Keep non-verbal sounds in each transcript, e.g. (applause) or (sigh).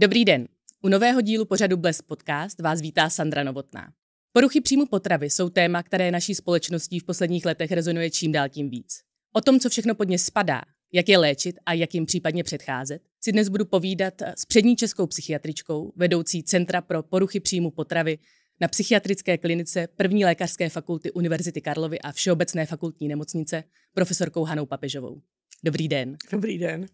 Dobrý den. U nového dílu pořadu Bles Podcast vás vítá Sandra Novotná. Poruchy příjmu potravy jsou téma, které naší společností v posledních letech rezonuje čím dál tím víc. O tom, co všechno pod ně spadá, jak je léčit a jak jim případně předcházet, si dnes budu povídat s přední českou psychiatričkou, vedoucí Centra pro poruchy příjmu potravy na psychiatrické klinice první lékařské fakulty Univerzity Karlovy a Všeobecné fakultní nemocnice profesorkou Hanou Papežovou. Dobrý den. Dobrý den.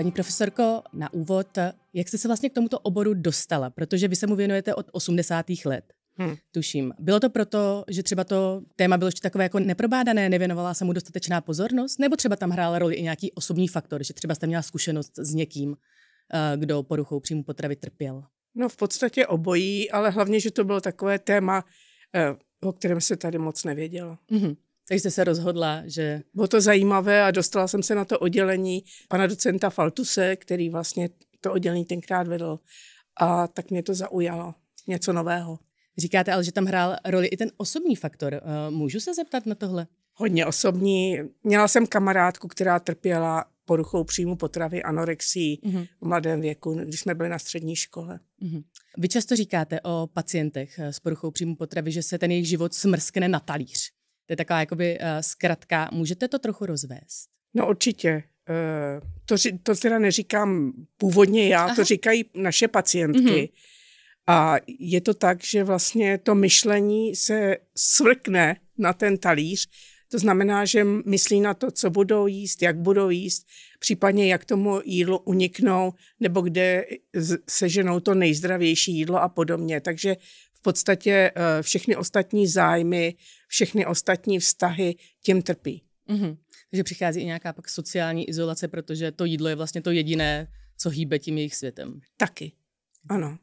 Paní profesorko, na úvod, jak jste se vlastně k tomuto oboru dostala? Protože vy se mu věnujete od 80. let. Hmm. Tuším. Bylo to proto, že třeba to téma bylo ještě takové jako neprobádané, nevěnovala se mu dostatečná pozornost? Nebo třeba tam hrála roli i nějaký osobní faktor, že třeba jste měla zkušenost s někým, eh, kdo poruchou příjmu potravy trpěl? No v podstatě obojí, ale hlavně, že to bylo takové téma, eh, o kterém se tady moc nevědělo. Mm-hmm. Takže jste se rozhodla, že... Bylo to zajímavé a dostala jsem se na to oddělení pana docenta Faltuse, který vlastně to oddělení tenkrát vedl. A tak mě to zaujalo. Něco nového. Říkáte ale, že tam hrál roli i ten osobní faktor. Eh, můžu se zeptat na tohle? Hodně osobní. Měla jsem kamarádku, která trpěla poruchou příjmu potravy, anorexí mm-hmm. v mladém věku, když jsme byli na střední škole. Mm-hmm. Vy často říkáte o pacientech eh, s poruchou příjmu potravy, že se ten jejich život smrskne na talíř. To je taková jakoby eh, zkratka. Můžete to trochu rozvést? No určitě. Eh, to, to teda neříkám původně já, Aha. to říkají naše pacientky. Mm-hmm. A je to tak, že vlastně to myšlení se svrkne na ten talíř. To znamená, že myslí na to, co budou jíst, jak budou jíst, případně jak tomu jídlu uniknou, nebo kde seženou to nejzdravější jídlo a podobně. Takže v podstatě eh, všechny ostatní zájmy, všechny ostatní vztahy tím trpí. Mm-hmm. Takže přichází i nějaká pak sociální izolace, protože to jídlo je vlastně to jediné, co hýbe tím jejich světem. Taky, ano.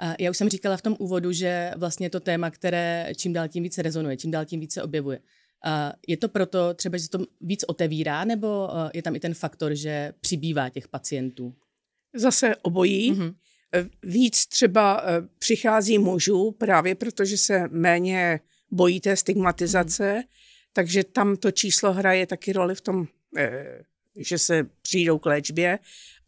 A já už jsem říkala v tom úvodu, že vlastně je to téma, které čím dál tím více rezonuje, čím dál tím více objevuje. A je to proto třeba, že se to víc otevírá, nebo eh, je tam i ten faktor, že přibývá těch pacientů? Zase obojí. Mm-hmm. Eh, víc třeba eh, přichází mužů právě protože se méně bojí té stigmatizace, hmm. takže tam to číslo hraje taky roli v tom, eh, že se přijdou k léčbě,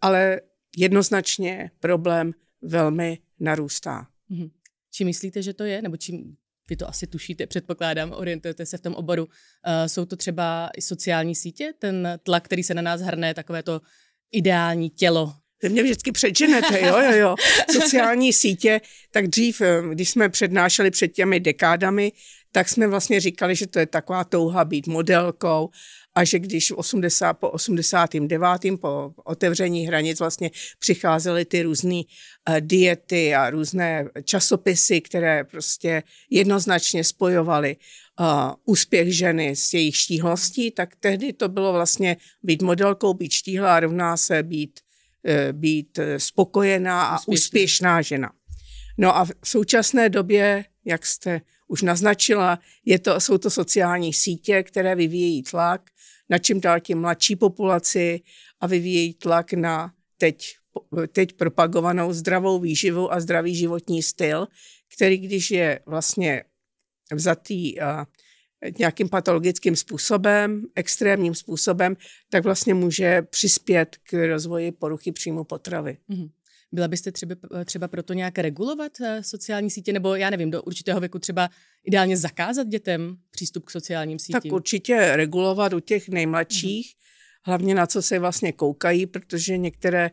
ale jednoznačně problém velmi narůstá. Mm. Čím myslíte, že to je? Nebo čím vy to asi tušíte, předpokládám, orientujete se v tom oboru. jsou to třeba i sociální sítě, ten tlak, který se na nás hrne, takové to ideální tělo, vy mě vždycky předženete, jo, jo, jo. Sociální sítě, tak dřív, eh, když jsme přednášeli před těmi dekádami, tak jsme vlastně říkali, že to je taková touha být modelkou a že když 80, po 89. po otevření hranic vlastně přicházely ty různé eh, diety a různé časopisy, které prostě jednoznačně spojovaly uh, úspěch ženy s jejich štíhlostí, tak tehdy to bylo vlastně být modelkou, být štíhlá rovná se být Eh, být eh, spokojená a úspěšná. úspěšná žena. No a v současné době, jak jste už naznačila, je to, jsou to sociální sítě, které vyvíjejí tlak na čím dál tím mladší populaci a vyvíjejí tlak na teď, teď propagovanou zdravou výživu a zdravý životní styl, který když je vlastně vzatý nějakým patologickým způsobem, extrémním způsobem, tak vlastně může přispět k rozvoji poruchy příjmu potravy. Mm-hmm. Byla byste třeba, třeba proto nějak regulovat eh, sociální sítě, nebo já nevím, do určitého věku třeba ideálně zakázat dětem přístup k sociálním sítím? Tak určitě regulovat u těch nejmladších, mm-hmm. hlavně na co se vlastně koukají, protože některé,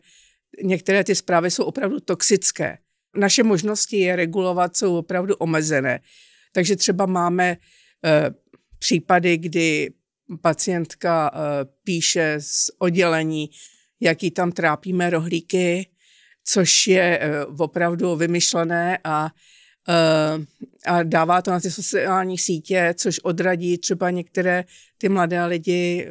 některé ty zprávy jsou opravdu toxické. Naše možnosti je regulovat jsou opravdu omezené. Takže třeba máme Eh, případy, kdy pacientka eh, píše z oddělení, jaký tam trápíme rohlíky, což je eh, opravdu vymyšlené a, a dává to na ty sociální sítě, což odradí třeba některé ty mladé lidi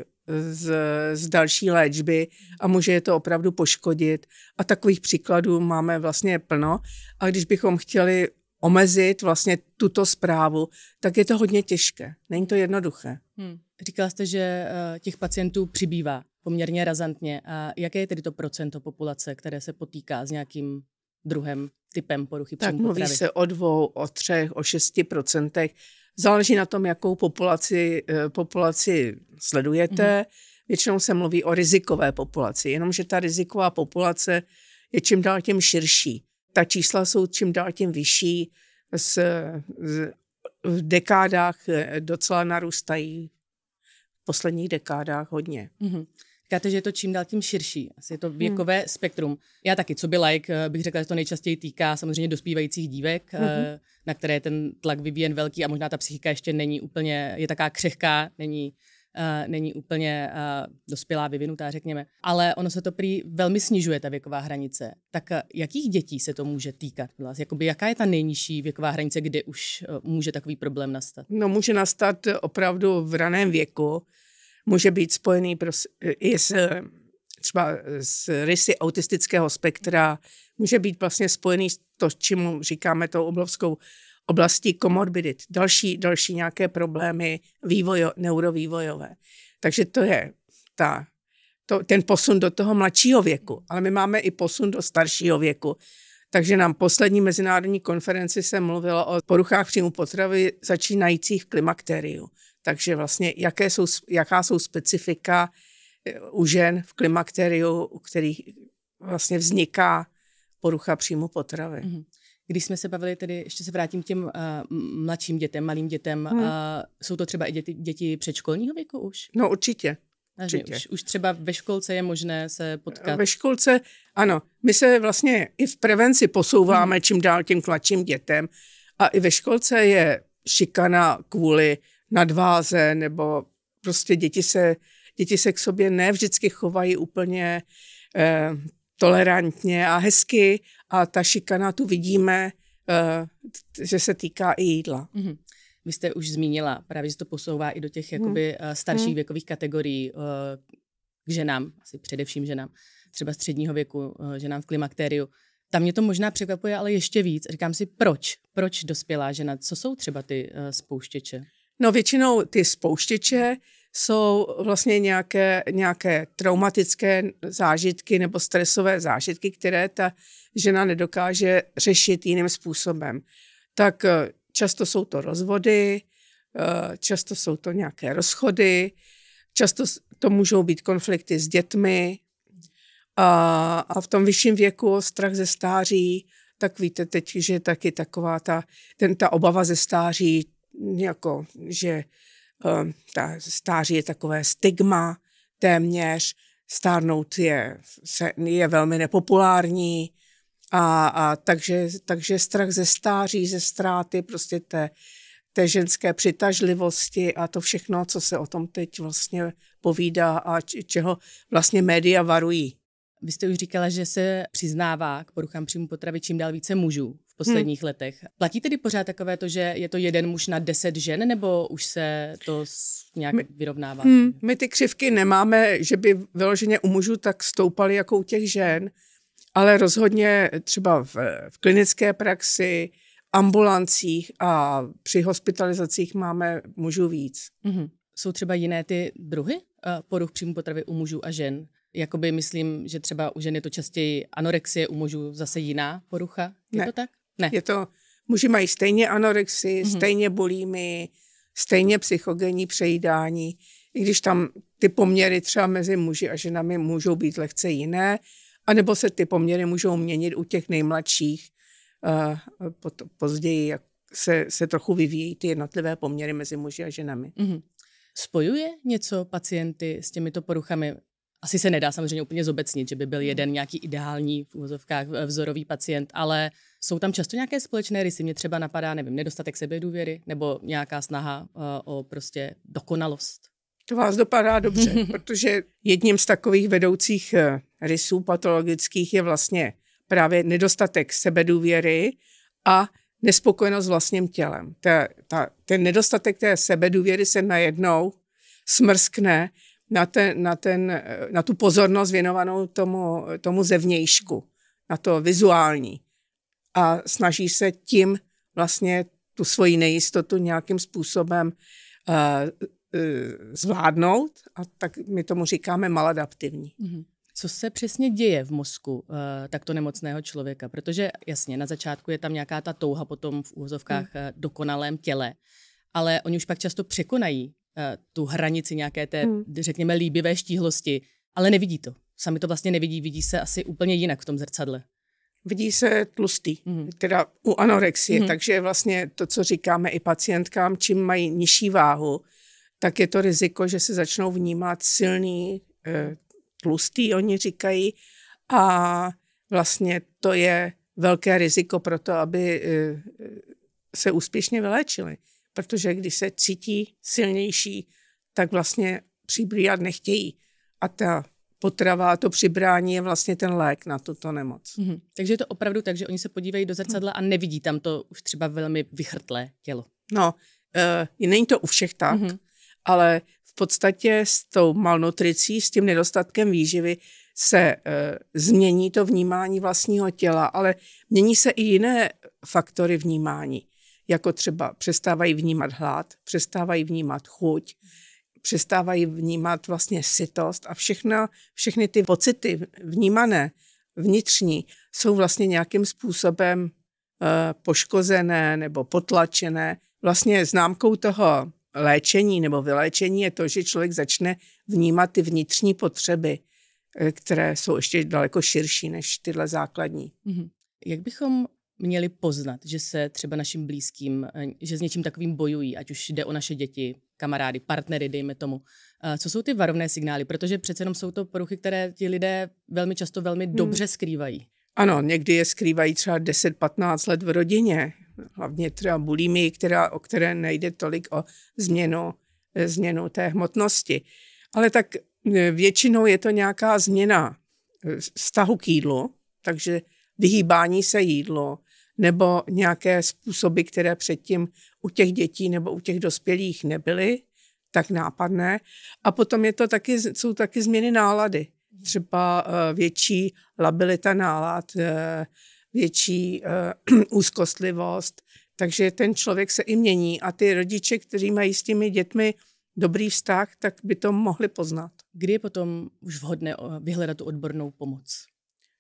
z, z další léčby a může je to opravdu poškodit. A takových příkladů máme vlastně plno. A když bychom chtěli omezit vlastně tuto zprávu, tak je to hodně těžké. Není to jednoduché. Hmm. Říkala jste, že eh, těch pacientů přibývá poměrně razantně. A jaké je tedy to procento populace, které se potýká s nějakým druhem, typem poruchy příjmu Tak mluví se o dvou, o třech, o šesti procentech. Záleží na tom, jakou populaci, eh, populaci sledujete. hmm Většinou se mluví o rizikové populaci, jenomže ta riziková populace je čím dál tím širší ta čísla jsou čím dál tím vyšší, s, s, v dekádách eh, docela narůstají, v posledních dekádách hodně. Mm-hmm. Říkáte, že je to čím dál tím širší, asi je to hmm. věkové mm. spektrum. Já taky, co by like, eh, bych řekla, že to nejčastěji týká samozřejmě dospívajících dívek, hmm. na které ten tlak vyvíjen velký a možná ta psychika ještě není úplně, je taká křehká, není Eh, není úplně uh, dospělá, vyvinutá, řekněme. Ale ono se to prý velmi snižuje, ta věková hranice. Tak eh, jakých dětí se to může týkat? Jakoby, jaká je ta nejnižší věková hranice, kde už uh, může takový problém nastat? No může nastat opravdu v raném věku. Může být spojený pros- i s třeba s rysy autistického spektra, může být vlastně spojený s to, čemu říkáme tou obrovskou oblasti komorbidit, další, další nějaké problémy vývojo, neurovývojové. Takže to je ta, to, ten posun do toho mladšího věku, ale my máme i posun do staršího věku. Takže nám poslední mezinárodní konferenci se mluvilo o poruchách příjmu potravy začínajících v klimakteriu. Takže vlastně jaké jsou, jaká jsou specifika eh, u žen v klimakteriu, u kterých vlastně vzniká porucha příjmu potravy. Mm-hmm. Když jsme se bavili, tedy ještě se vrátím k těm uh, mladším dětem, malým dětem, hmm. uh, jsou to třeba i děti, děti předškolního věku už? No určitě. určitě. už, už třeba ve školce je možné se potkat. Ve školce, ano. My se vlastně i v prevenci posouváme hmm. čím dál tím mladším dětem. A i ve školce je šikana kvůli nadváze nebo prostě děti se, děti se k sobě ne vždycky chovají úplně eh, tolerantně a hezky a ta šikana tu vidíme, eh, že se týká i jídla. Mm-hmm. Vy jste už zmínila právě, že to posouvá i do těch mhm. jakoby, eh, starších hmm. věkových kategorií eh, k ženám, asi především ženám, třeba středního věku, ženám v klimakteriu. Tam mě to možná překvapuje, ale ještě víc. Říkám si, proč? Proč dospělá žena? Co jsou třeba ty spouštěče? No většinou ty spouštěče jsou vlastně nějaké, nějaké traumatické zážitky nebo stresové zážitky, které ta žena nedokáže řešit jiným způsobem. Tak eh, často jsou to rozvody, eh, často jsou to nějaké rozchody, často to můžou být konflikty s dětmi a, a v tom vyšším věku strach ze stáří, tak víte teď, že taky taková ta, ten, ta obava ze stáří, jako, že Ehm, ta stáří je takové stigma téměř, stárnout je, se, je velmi nepopulární, a, a takže, takže strach ze stáří, ze ztráty prostě té, té ženské přitažlivosti a to všechno, co se o tom teď vlastně povídá a č, čeho vlastně média varují. Vy jste už říkala, že se přiznává k poruchám příjmu potravy čím dál více mužů posledních hmm. letech. Platí tedy pořád takové to, že je to jeden muž na deset žen, nebo už se to nějak my, vyrovnává? Hmm, my ty křivky nemáme, že by vyloženě u mužů tak stoupaly jako u těch žen, ale rozhodně třeba v, v klinické praxi, ambulancích a při hospitalizacích máme mužů víc. Mm-hmm. Jsou třeba jiné ty druhy eh, poruch příjmu potravy u mužů a žen? Jakoby myslím, že třeba u žen je to častěji anorexie, u mužů zase jiná porucha. Je ne. to tak? Ne. Je to, muži mají stejně anorexii, mm-hmm. stejně bulími, stejně psychogenní přejídání, i když tam ty poměry třeba mezi muži a ženami můžou být lehce jiné, anebo se ty poměry můžou měnit u těch nejmladších. Uh, pot, později jak se, se trochu vyvíjí ty jednotlivé poměry mezi muži a ženami. Mm-hmm. Spojuje něco pacienty s těmito poruchami? Asi se nedá samozřejmě úplně zobecnit, že by byl hmm. jeden nějaký ideální v úvozovkách vzorový pacient, ale uh, jsou tam často nějaké společné rysy? Mě třeba napadá, nevím, nedostatek sebedůvěry nebo nějaká snaha uh, o prostě dokonalost? To vás dopadá dobře, (laughs) protože jedním z takových vedoucích eh, rysů patologických je vlastně právě nedostatek sebedůvěry a nespokojenost s vlastním tělem. Ta, ta, ten nedostatek té sebedůvěry se najednou smrskne na, ten, na, ten, eh, na tu pozornost věnovanou tomu, tomu zevnějšku, na to vizuální a snaží se tím vlastně tu svoji nejistotu nějakým způsobem uh, uh, zvládnout a tak my tomu říkáme maladaptivní. Mm-hmm. Co se přesně děje v mozku uh, takto nemocného člověka? Protože jasně, na začátku je tam nějaká ta touha potom v úvozovkách hmm. dokonalém těle, ale oni už pak často překonají uh, tu hranici nějaké té, hmm. řekněme, líbivé štíhlosti, ale nevidí to. Sami to vlastně nevidí, vidí se asi úplně jinak v tom zrcadle vidí se tlustý, mm. teda u anorexie. Mm. Takže vlastně to, co říkáme i pacientkám, čím mají nižší váhu, tak je to riziko, že se začnou vnímat silný eh, tlustý, oni říkají, a vlastně to je velké riziko pro to, aby eh, se úspěšně vyléčili. Protože když se cítí silnější, tak vlastně přiblíhat nechtějí. A ta potrava, to přibrání je vlastně ten lék na tuto nemoc. Mm-hmm. Takže je to opravdu tak, že oni se podívají do zrcadla a nevidí tam to už třeba velmi vychrtlé tělo. No, e, není to u všech tak, mm-hmm. ale v podstatě s tou malnutricí, s tím nedostatkem výživy se e, změní to vnímání vlastního těla, ale mění se i jiné faktory vnímání, jako třeba přestávají vnímat hlad, přestávají vnímat chuť, mm přestávají vnímat vlastně sitost a všechna, všechny ty pocity vnímané, vnitřní, jsou vlastně nějakým způsobem eh, poškozené nebo potlačené. Vlastně známkou toho léčení nebo vyléčení je to, že člověk začne vnímat ty vnitřní potřeby, eh, které jsou ještě daleko širší než tyhle základní. Mm-hmm. Jak bychom měli poznat, že se třeba našim blízkým, eh, že s něčím takovým bojují, ať už jde o naše děti, kamarády, partnery, dejme tomu. Eh, co jsou ty varovné signály? Protože přece jenom jsou to poruchy, které ti lidé velmi často velmi hmm. dobře skrývají. Ano, někdy je skrývají třeba 10-15 let v rodině, hlavně třeba bulími, která, o které nejde tolik o změnu, eh, změnu té hmotnosti. Ale tak eh, většinou je to nějaká změna vztahu k jídlu, takže vyhýbání se jídlu, nebo nějaké způsoby, které předtím u těch dětí nebo u těch dospělých nebyly tak nápadné. A potom je to taky, jsou taky změny nálady. Třeba eh, větší labilita nálad, eh, větší eh, (clears throat) úzkostlivost, takže ten člověk se i mění a ty rodiče, kteří mají s těmi dětmi dobrý vztah, tak by to mohli poznat. Kdy je potom už vhodné vyhledat tu odbornou pomoc?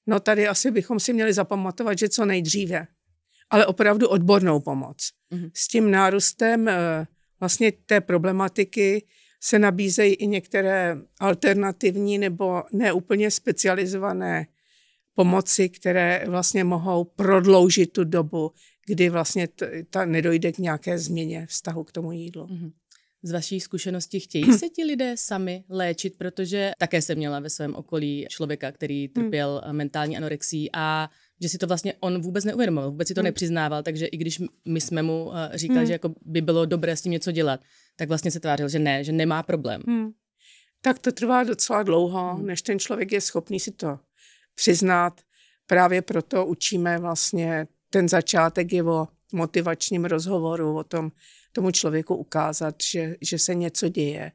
No tady asi bychom si měli zapamatovat, že co nejdříve ale opravdu odbornou pomoc. Mm-hmm. S tím nárůstem eh, vlastně té problematiky se nabízejí i některé alternativní nebo neúplně specializované pomoci, které vlastně mohou prodloužit tu dobu, kdy vlastně t- ta nedojde k nějaké změně vztahu k tomu jídlu. Mm-hmm. Z vaší zkušenosti chtějí (clears throat) se ti lidé sami léčit, protože také jsem měla ve svém okolí člověka, který hmm. trpěl eh, mentální anorexí a že si to vlastně on vůbec neuvědomoval, vůbec si to hmm. nepřiznával, takže i když my jsme mu eh, říkali, hmm. že jako by bylo dobré s tím něco dělat, tak vlastně se tvářil, že ne, že nemá problém. Hmm. Tak to trvá docela dlouho, hmm. než ten člověk je schopný si to přiznat. Právě proto učíme vlastně ten začátek je o motivačním rozhovoru, o tom tomu člověku ukázat, že, že se něco děje,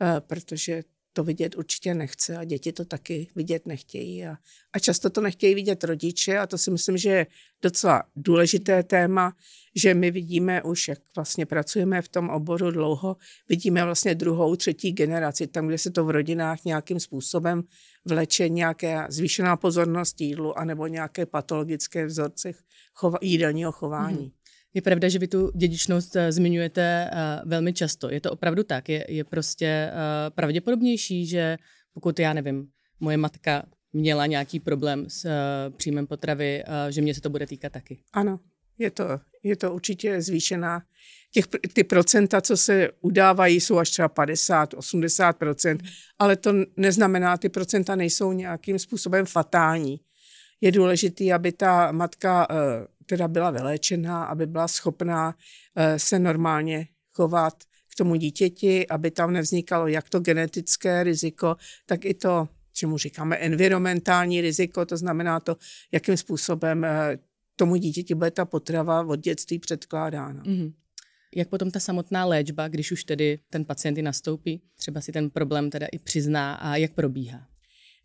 eh, protože to vidět určitě nechce a děti to taky vidět nechtějí. A, a často to nechtějí vidět rodiče a to si myslím, že je docela důležité téma, že my vidíme už, jak vlastně pracujeme v tom oboru dlouho, vidíme vlastně druhou, třetí generaci, tam, kde se to v rodinách nějakým způsobem vleče nějaké zvýšená pozornost jídlu anebo nějaké patologické vzorce chova- jídelního chování. Hmm. Je pravda, že vy tu dědičnost eh, zmiňujete eh, velmi často. Je to opravdu tak? Je, je prostě eh, pravděpodobnější, že pokud já nevím, moje matka měla nějaký problém s příjmem potravy, že mě se to bude týkat taky. Ano, je to, je to určitě zvýšená. Těch, ty procenta, co se udávají, jsou až třeba 50, 80 ale to neznamená, ty procenta nejsou nějakým způsobem fatální. Je důležité, aby ta matka teda byla vyléčená, aby byla schopná eh, se normálně chovat k tomu dítěti, aby tam nevznikalo jak to genetické riziko, tak i to, čemu říkáme environmentální riziko, to znamená to, jakým způsobem eh, tomu dítěti bude ta potrava od dětství předkládána. Mm-hmm. Jak potom ta samotná léčba, když už tedy ten pacient i nastoupí, třeba si ten problém teda i přizná a jak probíhá?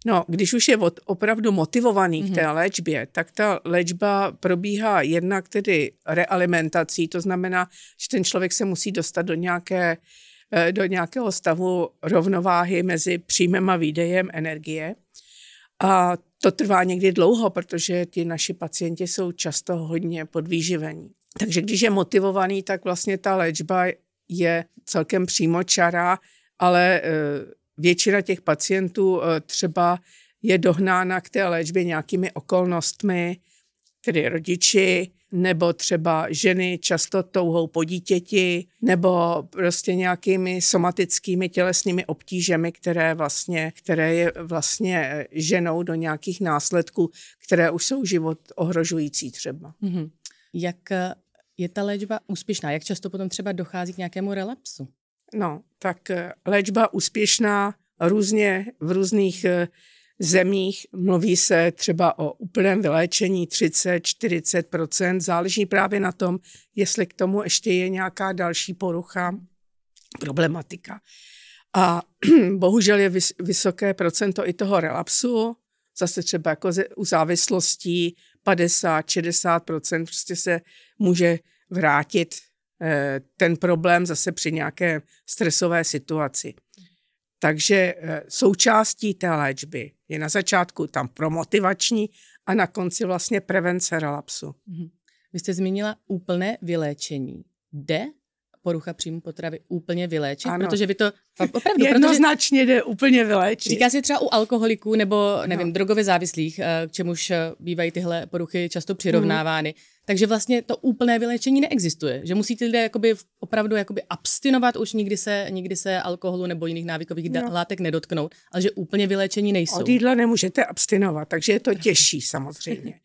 No, když už je od, opravdu motivovaný mm-hmm. k té mhm. léčbě, tak ta léčba probíhá jednak tedy realimentací, to znamená, že ten člověk se musí dostat do nějaké eh, do nějakého stavu rovnováhy mezi příjmem a výdejem energie. A to trvá někdy dlouho, protože ti naši pacienti jsou často hodně podvýživení. Takže když je motivovaný, tak vlastně ta léčba je celkem přímočará, ale eh, většina těch pacientů eh, třeba je dohnána k té léčbě nějakými okolnostmi, tedy rodiči, nebo třeba ženy často touhou po dítěti, nebo prostě nějakými somatickými tělesnými obtížemi, které, vlastně, které je vlastně eh, ženou do nějakých následků, které už jsou život ohrožující třeba. Mm-hmm. Jak eh, je ta léčba úspěšná? Jak často potom třeba dochází k nějakému relapsu? No, tak eh, léčba úspěšná různě v různých eh, zemích. Mluví se třeba o úplném vyléčení 30-40%. Záleží právě na tom, jestli k tomu ještě je nějaká další porucha, problematika. A (clears throat) bohužel je vysoké procento i toho relapsu, zase třeba jako u závislostí 50-60% prostě se může vrátit Eh, ten problém zase při nějaké stresové situaci. Takže eh, součástí té léčby je na začátku tam promotivační a na konci vlastně prevence relapsu. Mhm. Vy jste zmínila úplné vyléčení. Jde porucha příjmu potravy úplně vyléčit, ano. protože vy to (laughs) opravdu... Jednoznačně protože, jde úplně vyléčit. Říká se třeba u alkoholiků nebo, nevím, no. drogově závislých, eh, k čemuž eh, bývají tyhle poruchy často přirovnávány. Hmm. Takže vlastně to úplné vyléčení neexistuje. Že musí ti lidé jakoby opravdu jakoby abstinovat, už nikdy se, nikdy se alkoholu nebo jiných návykových no. látek nedotknout, ale že úplně vyléčení nejsou. Od jídla nemůžete abstinovat, takže je to těžší samozřejmě. (laughs)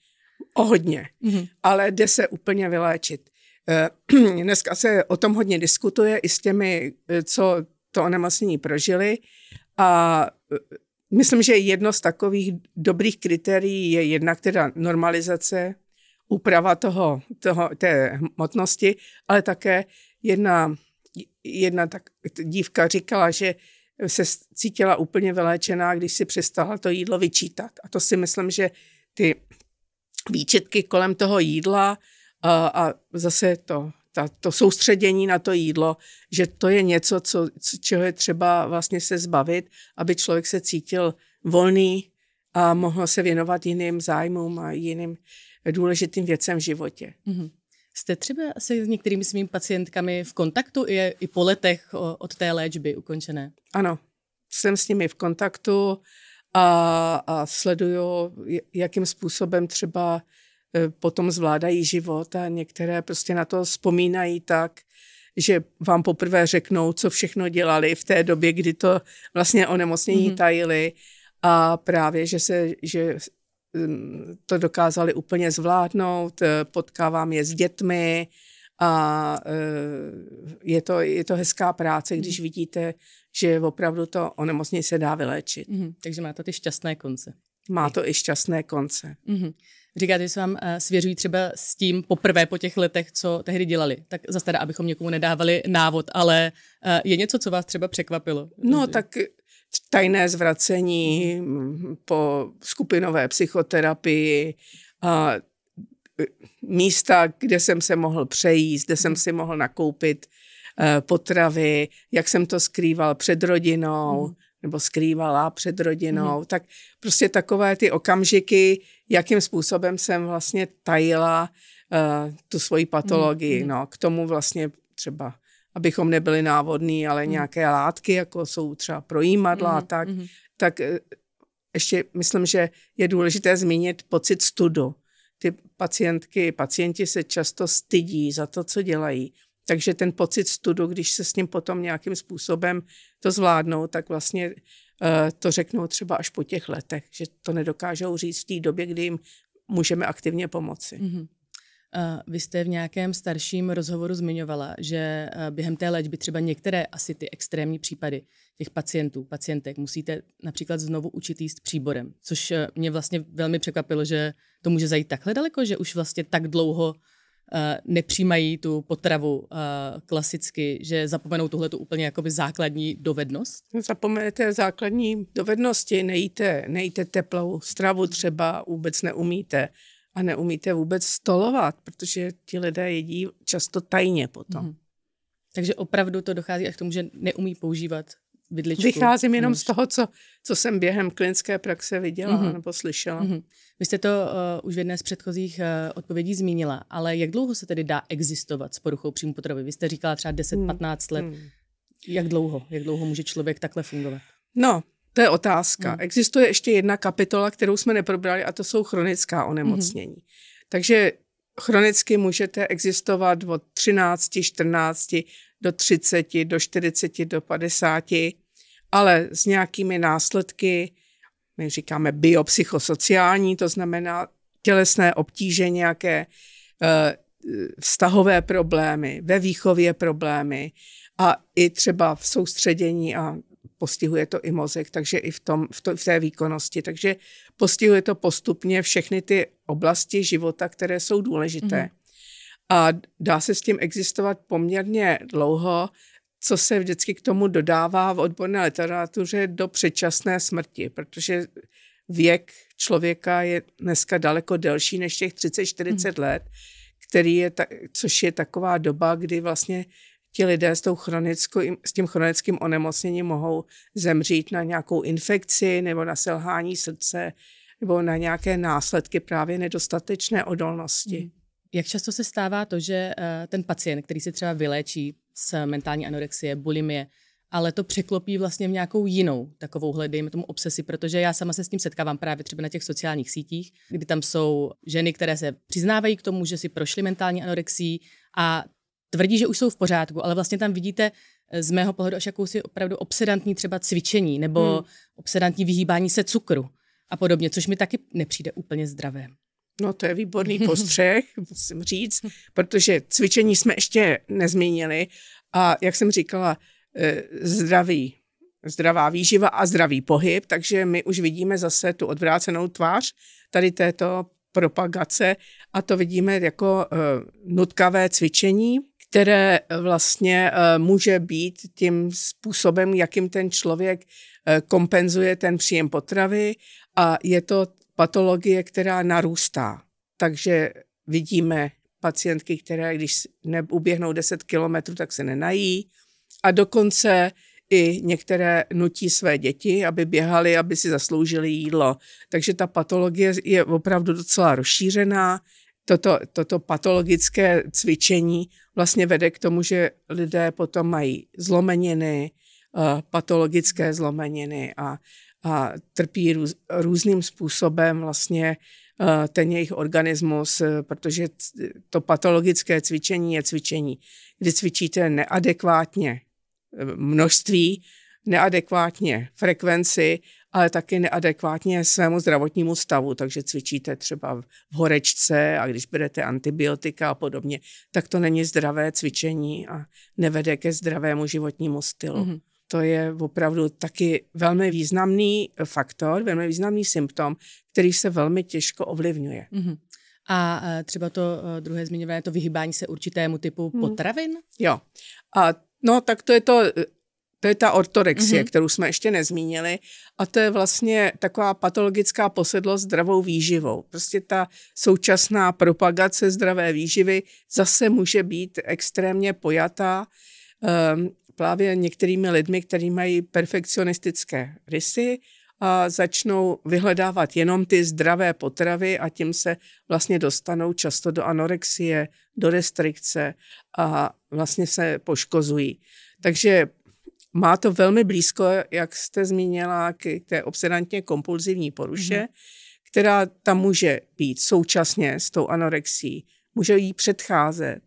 O hodně, mm-hmm. ale jde se úplně vyléčit. Eh, (clears throat) dneska se o tom hodně diskutuje i s těmi, eh, co to onemocnění prožili a eh, myslím, že jedno z takových dobrých kritérií je jedna, teda normalizace, úprava toho, toho, té hmotnosti, ale také jedna, jedna tak, dívka říkala, že se cítila úplně vyléčená, když si přestala to jídlo vyčítat. A to si myslím, že ty výčetky kolem toho jídla, a zase to, ta, to soustředění na to jídlo, že to je něco, co, čeho je třeba vlastně se zbavit, aby člověk se cítil volný a mohl se věnovat jiným zájmům a jiným důležitým věcem v životě. Mm-hmm. Jste třeba se s některými svými pacientkami v kontaktu i, i po letech od té léčby ukončené? Ano, jsem s nimi v kontaktu a, a sleduju, jakým způsobem třeba E, potom zvládají život a některé prostě na to vzpomínají tak, že vám poprvé řeknou, co všechno dělali v té době, kdy to vlastně onemocnění mm-hmm. tajili a právě, že se, že mm, to dokázali úplně zvládnout, e, potkávám je s dětmi a e, je to, je to hezká práce, když mhm. vidíte, že opravdu to onemocnění se dá vyléčit. Mm-hmm. Takže máte ty šťastné konce. Má to i šťastné konce. Mm-hmm říkáte, že se vám eh, svěřují třeba s tím poprvé po těch letech, co tehdy dělali. Tak zase teda, abychom někomu nedávali návod, ale eh, je něco, co vás třeba překvapilo? No tak tajné zvracení po skupinové psychoterapii a eh, místa, kde jsem se mohl přejíst, kde jsem si mohl nakoupit potravy, jak jsem to skrýval před rodinou, mhm nebo skrývala před rodinou, hmm. tak prostě takové ty okamžiky, jakým způsobem jsem vlastně tajila uh, tu svoji patologii. Hmm. No, k tomu vlastně třeba, abychom nebyli návodní, ale hmm. nějaké látky, jako jsou třeba projímadla, hmm. tak, hmm. tak eh, ještě myslím, že je důležité zmínit pocit studu. Ty pacientky, pacienti se často stydí za to, co dělají. Takže ten pocit studu, když se s ním potom nějakým způsobem to zvládnou, tak vlastně eh, to řeknou třeba až po těch letech, že to nedokážou říct v té době, kdy jim můžeme aktivně pomoci. Mm-hmm. Vy jste v nějakém starším rozhovoru zmiňovala, že eh, během té léčby třeba některé asi ty extrémní případy těch pacientů, pacientek musíte například znovu učit jíst příborem, což mě vlastně velmi překvapilo, že to může zajít takhle daleko, že už vlastně tak dlouho Eh, nepřijímají tu potravu eh, klasicky, že zapomenou tuhle tu úplně jakoby základní dovednost? Zapomenete základní dovednosti, nejíte, nejíte teplou stravu třeba, vůbec neumíte a neumíte vůbec stolovat, protože ti lidé jedí často tajně potom. Mm-hmm. Takže opravdu to dochází až k tomu, že neumí používat vidličku. Vycházím jenom než... z toho, co, co jsem během klinické praxe viděla mm-hmm. nebo slyšela. Mm-hmm. Vy jste to uh, už v jedné z předchozích uh, odpovědí zmínila, ale jak dlouho se tedy dá existovat s poruchou příjmu potravy? Vy jste říkala třeba 10-15 hmm. let. Mm. Jak dlouho? Jak dlouho může člověk takhle fungovat? No, to je otázka. Mm. Existuje ještě jedna kapitola, kterou jsme neprobrali, a to jsou chronická onemocnění. Mm. Takže chronicky můžete existovat od 13, 14 do 30, do 40, do 50 ale s nějakými následky, my říkáme biopsychosociální, to znamená tělesné obtíže, nějaké eh, vztahové problémy, ve výchově problémy a i třeba v soustředění a postihuje to i mozek, takže i v, tom, v, to, v té výkonnosti. Takže postihuje to postupně všechny ty oblasti života, které jsou důležité. Mm-hmm. A dá se s tím existovat poměrně dlouho co se vždycky k tomu dodává v odborné literatuře do předčasné smrti, protože věk člověka je dneska daleko delší než těch 30-40 hmm. let, který je ta, což je taková doba, kdy vlastně ti lidé s, tou chronickou, s tím chronickým onemocněním mohou zemřít na nějakou infekci nebo na selhání srdce nebo na nějaké následky právě nedostatečné odolnosti. Hmm. Jak často se stává to, že eh, ten pacient, který se třeba vyléčí z mentální anorexie, bulimie, ale to překlopí vlastně v nějakou jinou takovou, dejme tomu, obsesi, protože já sama se s tím setkávám právě třeba na těch sociálních sítích, kdy tam jsou ženy, které se přiznávají k tomu, že si prošly mentální anorexii a tvrdí, že už jsou v pořádku, ale vlastně tam vidíte eh, z mého pohledu až jakousi opravdu obsedantní třeba cvičení nebo hmm. obsedantní vyhýbání se cukru a podobně, což mi taky nepřijde úplně zdravé. No to je výborný (laughs) postřeh, musím říct, protože cvičení jsme ještě nezmínili a jak jsem říkala, eh, zdraví, zdravá výživa a zdravý pohyb, takže my už vidíme zase tu odvrácenou tvář tady této propagace a to vidíme jako eh, nutkavé cvičení, které eh, vlastně může být tím způsobem, jakým ten člověk kompenzuje ten příjem potravy a je to patologie, která narůstá. Takže vidíme pacientky, které když uběhnou 10 kilometrů, tak se nenají a dokonce i některé nutí své děti, aby běhali, aby si zasloužili jídlo. Takže ta patologie je opravdu docela rozšířená. Toto, toto patologické cvičení vlastně vede k tomu, že lidé potom mají zlomeniny, eh, patologické zlomeniny a a trpí růz, různým způsobem vlastně eh, ten jejich organismus, eh, protože to patologické cvičení je cvičení, kdy cvičíte neadekvátně eh, množství, neadekvátně frekvenci, ale taky neadekvátně svému zdravotnímu stavu, takže cvičíte třeba v horečce a když berete antibiotika a podobně, tak to není zdravé cvičení a nevede ke zdravému životnímu stylu. Mm-hmm to je opravdu taky velmi významný eh, faktor, velmi významný symptom, který se velmi těžko ovlivňuje. Mm-hmm. A eh, třeba to eh, druhé zmiňované, to vyhybání se určitému typu hmm. potravin? Jo. A, no, tak to je to, to je ta ortorexie, mm-hmm. kterou jsme ještě nezmínili. A to je vlastně taková patologická posedlost zdravou výživou. Prostě ta současná propagace zdravé výživy zase může být extrémně pojatá um, právě některými lidmi, kteří mají perfekcionistické rysy a začnou vyhledávat jenom ty zdravé potravy a tím se vlastně dostanou často do anorexie, do restrikce a vlastně se poškozují. Takže má to velmi blízko, jak jste zmínila, k té obsedantně kompulzivní poruše, mm-hmm. která tam může být současně s tou anorexí, může jí předcházet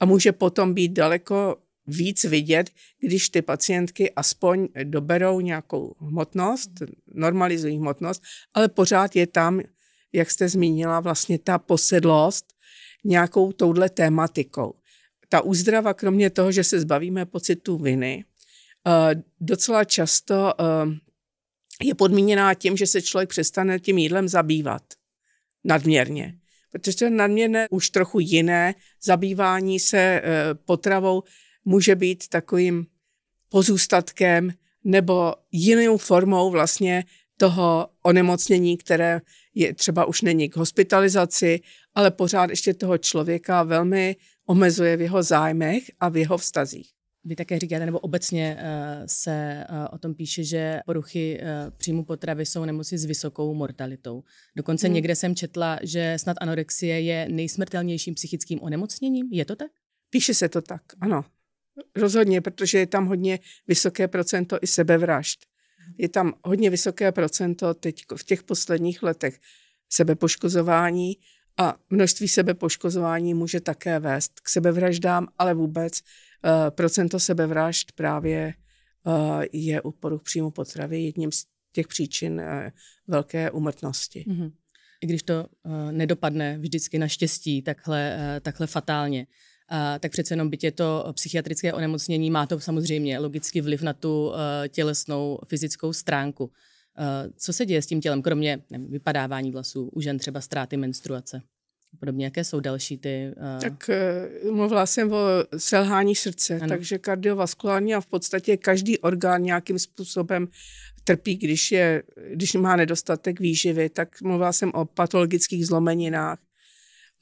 a může potom být daleko víc vidět, když ty pacientky aspoň doberou nějakou hmotnost, normalizují hmotnost, ale pořád je tam, jak jste zmínila, vlastně ta posedlost nějakou touhle tématikou. Ta úzdrava, kromě toho, že se zbavíme pocitu viny, eh, docela často eh, je podmíněná tím, že se člověk přestane tím jídlem zabývat nadměrně. Protože to nadměrné už trochu jiné zabývání se eh, potravou může být takovým pozůstatkem nebo jinou formou vlastně toho onemocnění, které je třeba už není k hospitalizaci, ale pořád ještě toho člověka velmi omezuje v jeho zájmech a v jeho vztazích. Vy také říkáte, nebo obecně eh, se eh, o tom píše, že poruchy eh, příjmu potravy jsou nemoci s vysokou mortalitou. Dokonce hmm. někde jsem četla, že snad anorexie je nejsmrtelnějším psychickým onemocněním. Je to tak? Píše se to tak, ano. Rozhodně, protože je tam hodně vysoké procento i sebevražd. Mhm. Je tam hodně vysoké procento teď v těch posledních letech sebepoškozování a množství sebepoškozování může také vést k sebevraždám, ale vůbec uh, procento sebevražd právě uh, je u poruch příjmu potravy jedním z těch příčin uh, velké umrtnosti. Mm-hmm. I když to nedopadne vždycky naštěstí takhle, takhle fatálně tak přece jenom byť je to psychiatrické onemocnění, má to samozřejmě logicky vliv na tu e, tělesnou fyzickou stránku. E, co se děje s tím tělem, kromě nevím, vypadávání vlasů, u žen třeba ztráty menstruace? Podobně, jaké jsou další ty... Uh... Tak mluvila jsem o selhání srdce, ano. takže kardiovaskulární a v podstatě každý orgán nějakým způsobem trpí, když, je, když má nedostatek výživy. Tak mluvila jsem o patologických zlomeninách,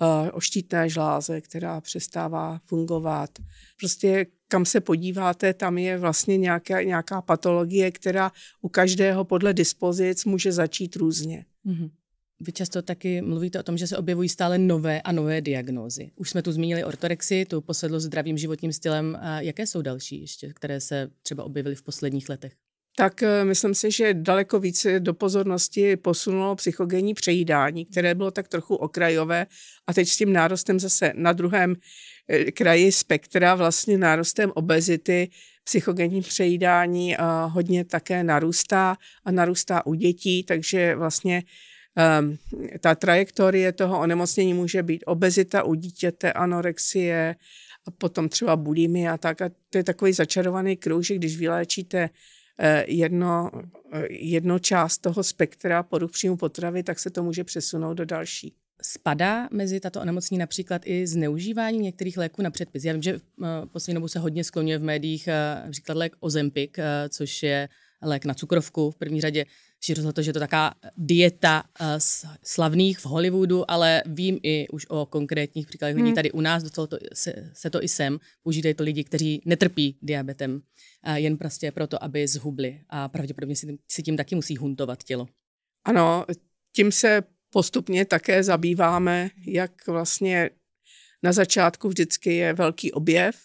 Eh, oštítné žláze, která přestává fungovat. Prostě kam se podíváte, tam je vlastně nějaká, nějaká patologie, která u každého podle dispozic může začít různě. Mm-hmm. Vy často taky mluvíte o tom, že se objevují stále nové a nové diagnózy. Už jsme tu zmínili ortorexi, tu posedlost zdravým životním stylem. A jaké jsou další ještě, které se třeba objevily v posledních letech? tak eh, myslím si, že daleko více eh, do pozornosti posunulo psychogenní přejídání, které bylo tak trochu okrajové a teď s tím nárostem zase na druhém eh, kraji spektra, vlastně nárostem obezity, psychogenní přejídání hodně také narůstá a narůstá u dětí, takže vlastně ehm, ta trajektorie toho onemocnění může být obezita u dítěte, anorexie a potom třeba bulimie a tak. A to je takový začarovaný kruh, že když vyléčíte Eh, jedno, eh, jedno část toho spektra poruch příjmu potravy, tak se to může přesunout do další. Spadá mezi tato onemocnění například i zneužívání některých léků na předpis. Já vím, že eh, poslední dobou se hodně skloňuje v médiích například lék Ozempic, což je lék na cukrovku v první řadě šířilo že to, že je to dieta uh, slavných v Hollywoodu, ale vím i už o konkrétních příkladech lidí hmm. tady u nás, docela to, se, se to i sem, používají to lidi, kteří netrpí diabetem, uh, jen prostě proto, aby zhubli a pravděpodobně si, si tím taky musí huntovat tělo. Ano, tím se postupně také zabýváme, jak vlastně na začátku vždycky je velký objev,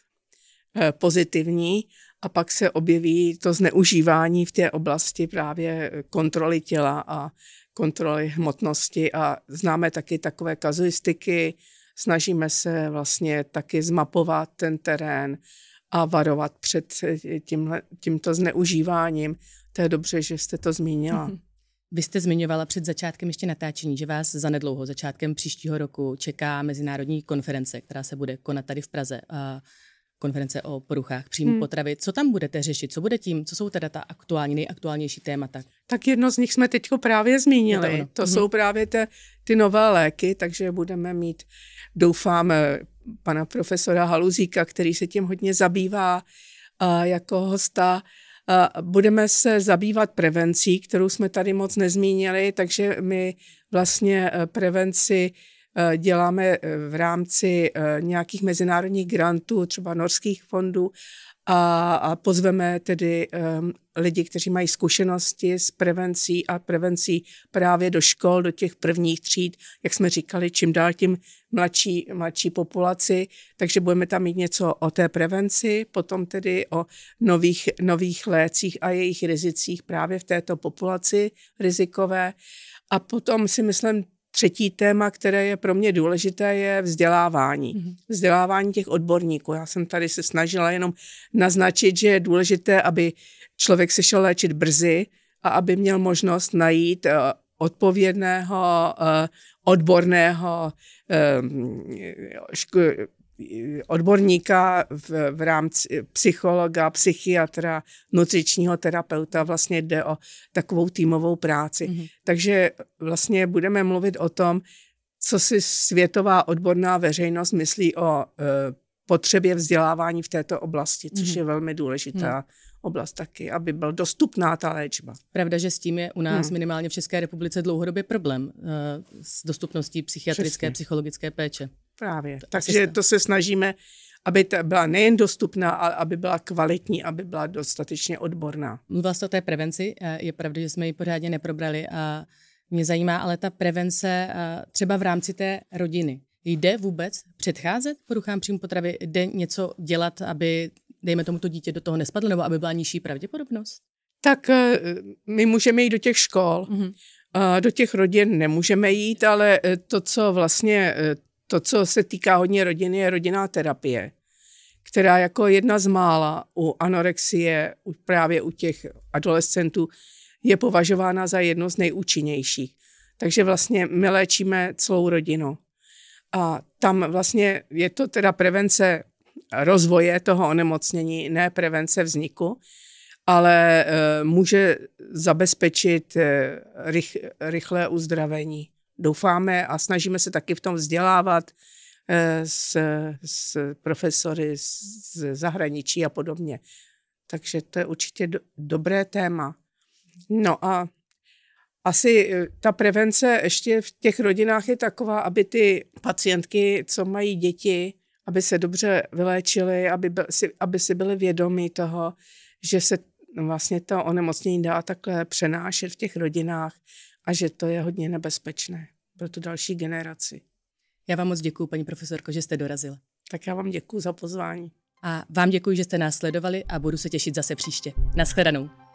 eh, pozitivní a pak se objeví to zneužívání v té oblasti právě kontroly těla a kontroly hmotnosti a známe taky takové kazuistiky, snažíme se vlastně taky zmapovat ten terén a varovat před tímhle, tímto zneužíváním. To je dobře, že jste to zmínila. Mm-hmm. Vy jste zmiňovala před začátkem ještě natáčení, že vás zanedlouho, začátkem příštího roku, čeká mezinárodní konference, která se bude konat tady v Praze konference o poruchách příjmu hmm. potravy. Co tam budete řešit? Co bude tím? Co jsou teda ta aktuální, nejaktuálnější témata? Tak jedno z nich jsme teď právě zmínili. No to, to hmm. jsou právě te, ty nové léky, takže budeme mít, doufám, eh, pana profesora Haluzíka, který se tím hodně zabývá a eh, jako hosta. A eh, budeme se zabývat prevencí, kterou jsme tady moc nezmínili, takže my vlastně prevenci Eh, děláme eh, v rámci eh, nějakých mezinárodních grantů, třeba norských fondů, a, a pozveme tedy um, lidi, kteří mají zkušenosti s prevencí a prevencí právě do škol, do těch prvních tříd, jak jsme říkali, čím dál tím mladší, mladší populaci, takže budeme tam mít něco o té prevenci, potom tedy o nových, nových lécích a jejich rizicích právě v této populaci rizikové. A potom si myslím, Třetí téma, které je pro mě důležité, je vzdělávání. Mhm. Vzdělávání těch odborníků. Já jsem tady se snažila jenom naznačit, že je důležité, aby člověk se šel léčit brzy a aby měl možnost najít eh, odpovědného, eh, odborného, eh, odborníka v, v rámci psychologa, psychiatra, nutričního terapeuta. Vlastně jde o takovou týmovou práci. Mm-hmm. Takže vlastně budeme mluvit o tom, co si světová odborná veřejnost myslí o e, potřebě vzdělávání v této oblasti, což mm-hmm. je velmi důležitá mm. oblast taky, aby byla dostupná ta léčba. Pravda, že s tím je u nás mm. minimálně v České republice dlouhodobě problém e, s dostupností psychiatrické, Přesně. psychologické péče. Právě. Takže to se snažíme, aby ta byla nejen dostupná, ale aby byla kvalitní, aby byla dostatečně odborná. Mluvila jste o té prevenci, eh, je pravda, že jsme ji pořádně neprobrali a mě zajímá ale ta prevence eh, třeba v rámci té rodiny. Jde vůbec předcházet poruchám příjmu potravy? Jde něco dělat, aby, dejme tomu, to dítě do toho nespadlo, nebo aby byla nižší pravděpodobnost? Tak eh, my můžeme jít do těch škol, mm-hmm. do těch rodin nemůžeme jít, ale to, co vlastně to, co se týká hodně rodiny, je rodinná terapie, která jako jedna z mála u anorexie, u, právě u těch adolescentů, je považována za jedno z nejúčinnějších. Takže vlastně my léčíme celou rodinu. A tam vlastně je to teda prevence rozvoje toho onemocnění, ne prevence vzniku, ale e, může zabezpečit e, rych, rychlé uzdravení doufáme a snažíme se taky v tom vzdělávat eh, s, s profesory z zahraničí a podobně. Takže to je určitě do, dobré téma. No a asi eh, ta prevence ještě v těch rodinách je taková, aby ty pacientky, co mají děti, aby se dobře vyléčily, aby, by, si, aby si byly vědomí toho, že se vlastně to onemocnění dá takhle přenášet v těch rodinách, a že to je hodně nebezpečné pro tu další generaci. Já vám moc děkuji, paní profesorko, že jste dorazila. Tak já vám děkuji za pozvání. A vám děkuji, že jste nás sledovali a budu se těšit zase příště. Naschledanou.